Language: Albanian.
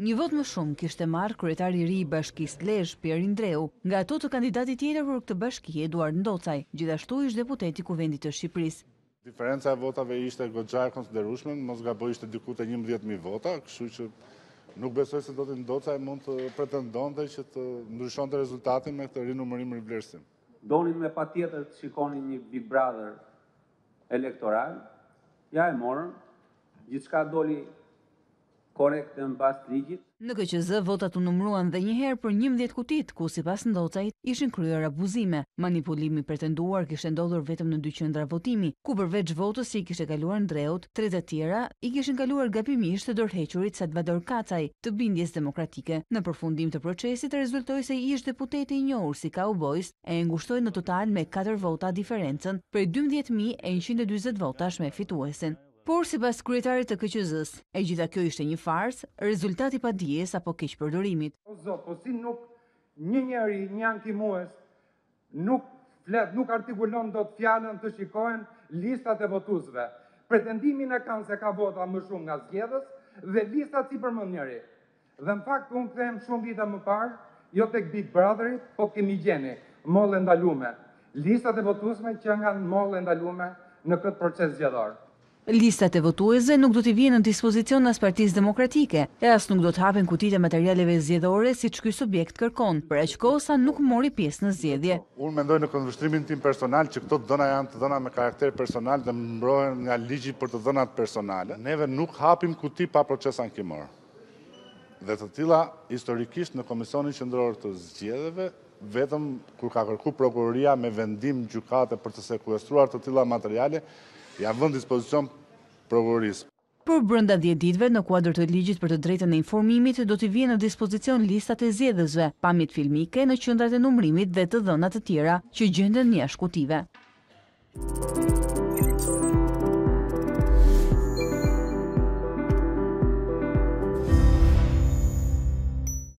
Një vot më shumë kishte marrë kryetari i ri i Bashkisë Lezhë Pierre Ndreu, nga ato të kandidatit tjerë për këtë bashki Eduard Ndocaj, gjithashtu ish deputeti i Kuvendit të Shqipërisë. Diferenca e votave ishte goxha e konsiderueshme, mos gaboj ishte diku 11000 vota, kështu që nuk besoj se do të Ndocaj mund të pretendonte që të ndryshonte rezultatin me këtë rinumërim rivlerësim. Donin me patjetër të shikonin një Big Brother elektoral. Ja e morën. Gjithçka doli Në KQZ votat u numruan dhe njëherë për 11 kutit, ku si pas ndocajt ishin kryer abuzime. Manipulimi pretenduar kishtë ndodhur vetëm në 200 qëndra votimi, ku përveç votës si e kaluar në drejot, 30 tjera i në kaluar gapimisht të dorhequrit sa dvador kacaj të bindjes demokratike. Në përfundim të procesit, rezultoj se i ishtë deputeti i njohur si Cowboys e ngushtoj në total me 4 vota diferencen për 12.120 votash me fituesin. Por si pas kryetarit të këqëzës, e gjitha kjo ishte një fars, rezultati pa dies apo keq përdorimit. O zot, po si nuk një njeri, një antimues, nuk flet, nuk artikulon do të fjallën të shikojnë listat e votuzve. Pretendimin e kanë se ka vota më shumë nga zgjedhës dhe listat si për më njeri. Dhe në fakt, unë këthejmë shumë vite më parë, jo të këbit brotherit, po kemi gjeni, mollë ndalume. Listat e votuzme që nga mollë ndalume në këtë proces zgjedhërë. Listat e votuese nuk do t'i vjenë në dispozicion nësë partiz demokratike, e asë nuk do t'hapin kutit e materialeve zjedhore si që këj subjekt kërkon, për e që kosa nuk mori pjesë në zjedhje. Unë mendoj në këndvështrimin tim personal që këto dëna janë të dëna me karakter personal dhe më mbrojën nga ligji për të dënat personale. Neve nuk hapim kutit pa procesan kimor. Dhe të tila, historikisht në Komisionin Qëndrorë të Zgjedeve, vetëm kur ka kërku prokuroria me vendim gjukate për të sekuestruar të tila materiale, ja vënd dispozicion prokurorisë. Për brënda 10 ditve, në kuadrë të ligjit për të drejten e informimit, do t'i vje në dispozicion listat e zjedhëzve, pamit filmike në qëndrat e numrimit dhe të dhënat të tjera që gjendën një ashkutive.